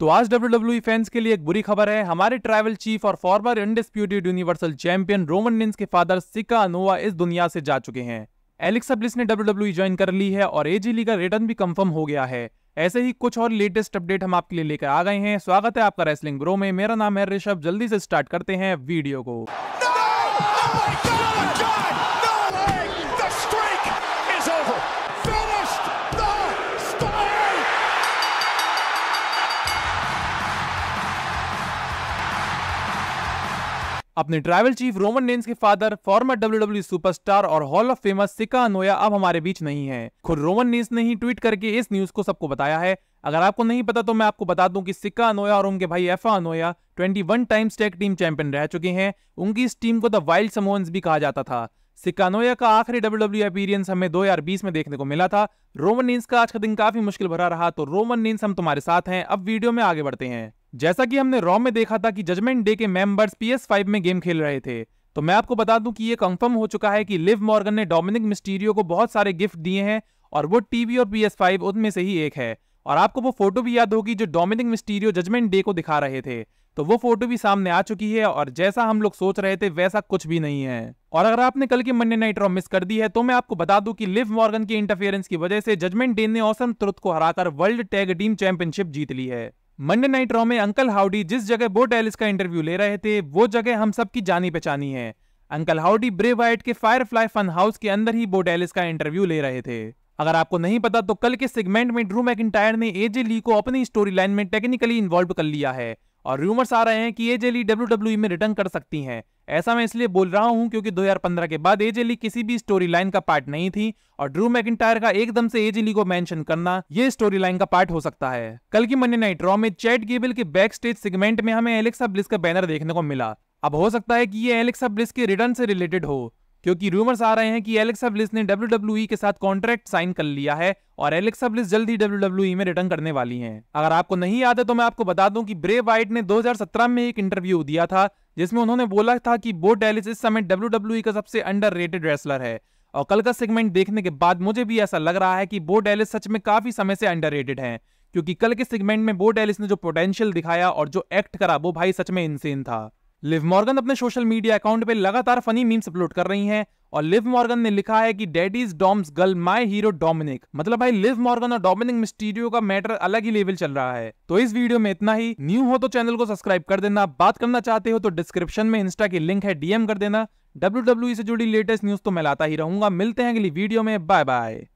तो आज W fans e के लिए एक बुरी खबर है हमारे ट्राइवल चीफ और former undisputed universal champion Roman Reigns के फादर सिका अनोवा इस दुनिया से जा चुके हैं एलेक्सा ब्लिस ने डब्ल्यू ज्वाइन e कर ली है और एजी ली का रिटर्न भी कंफर्म हो गया है ऐसे ही कुछ और लेटेस्ट अपडेट हम आपके लिए लेकर आ गए हैं स्वागत है आपका रेसलिंग ग्रो में मेरा नाम है ऋषभ जल्दी से स्टार्ट करते हैं वीडियो को no! oh अपने ट्राइवल चीफ रोमन रेंस के फादर फॉर्मर डब्ल्यू सुपरस्टार और hall of famer Sika Anoa'i अब हमारे बीच नहीं है खुद रोमन रेंस ने ही ट्वीट करके इस न्यूज को सबको बताया है अगर आपको नहीं पता तो मैं आपको बता दूं कि सिक्का अनोया और उनके भाई Afa Anoa'i 21 times tag team champion रह चुके हैं उनकी इस टीम को द वाइल्ड समोन्स भी कहा जाता था सिक्का अनोया का आखिरी डब्ल्यू अपीरियंस e हमें 2020 में देखने को मिला था रोमन नींस का आज का दिन काफी मुश्किल भरा रहा तो रोमन नींस हम तुम्हारे साथ हैं अब वीडियो में आगे बढ़ते हैं जैसा कि हमने रॉ में देखा था कि जजमेंट डे के मेंबर्स फाइव में गेम खेल रहे थे तो मैं आपको बता दूं कि ये कंफर्म हो चुका है कि लिव मॉर्गन ने डोमिनिक मिस्टीरियो को बहुत सारे गिफ्ट दिए हैं और वो टीवी और फाइव उनमें से ही एक है और आपको वो फोटो भी याद होगी जो डोमिनिक मिस्टीरियो जजमेंट डे को दिखा रहे थे तो वो फोटो भी सामने आ चुकी है और जैसा हम लोग सोच रहे थे वैसा कुछ भी नहीं है और अगर आपने कल की मंडे नाइट रॉ मिस कर दी है तो मैं आपको बता दूं कि लिव मॉर्गन की इंटरफेरेंस की वजह से जजमेंट डे ने औसम त्रुत को हराकर वर्ल्ड टैग टीम चैंपियनशिप जीत ली है मंडे नाइट रॉ में अंकल हाउडी जिस जगह बो डेलिस का इंटरव्यू ले रहे थे वो जगह हम सबकी जानी पहचानी है अंकल हाउडी ब्रे वाइट के फायरफ्लाई फन हाउस के अंदर ही बो डेलिस का इंटरव्यू ले रहे थे अगर आपको नहीं पता तो कल के सेगमेंट में ड्रू मैकिटायर ने एजे ली को अपनी स्टोरी लाइन में टेक्निकली इन्वॉल्व कर लिया है और रूमर्स आ रहे हैं कि एजे ली डब्ल्यू में रिटर्न कर सकती हैं ऐसा मैं इसलिए बोल रहा हूं क्योंकि 2015 के बाद एजेली किसी भी स्टोरी लाइन का पार्ट नहीं थी और ड्रू मैकिटायर का एकदम से एजे को मेंशन करना ये स्टोरी लाइन का पार्ट हो सकता है कल की मंडे नाइट रॉ में चैट गेबल के बैक स्टेज सेगमेंट में हमें एलेक्सा ब्लिस का बैनर देखने को मिला अब हो सकता है कि ये एलेक्सा ब्लिस के रिटर्न से रिलेटेड हो क्योंकि रूमर्स आ रहे हैं कि एलेक्सा ब्लिस ने डब्ल्यू e के साथ कॉन्ट्रैक्ट साइन कर लिया है और एलेक्सा ब्लिस जल्द ही डब्ल्यू e में रिटर्न करने वाली हैं अगर आपको नहीं याद है तो मैं आपको बता दूं कि ब्रे वाइट ने 2017 में एक इंटरव्यू दिया था जिसमें उन्होंने बोला था कि बो डेलिस इस समय डब्ल्यू e का सबसे अंडर रेसलर है और कल का सेगमेंट देखने के बाद मुझे भी ऐसा लग रहा है कि बो डेलिस सच में काफी समय से अंडर रेटेड क्योंकि कल के सेगमेंट में बो डेलिस ने जो पोटेंशियल दिखाया और जो एक्ट करा वो भाई सच में इंसेन था लिव मॉर्गन अपने सोशल मीडिया अकाउंट पे लगातार फनी मीम्स अपलोड कर रही हैं और लिव मॉर्गन ने लिखा है कि daddy's Dom's girl my hero Dominik मतलब भाई लिव मॉर्गन और डोमिनिक मिस्टीरियो का मैटर अलग ही लेवल चल रहा है तो इस वीडियो में इतना ही न्यू हो तो चैनल को सब्सक्राइब कर देना बात करना चाहते हो तो डिस्क्रिप्शन में इंस्टा की लिंक है डीएम कर देना डब्ल्यू से जुड़ी लेटेस्ट न्यूज तो मैं लाता ही रहूंगा मिलते हैं अगली वीडियो में बाय बाय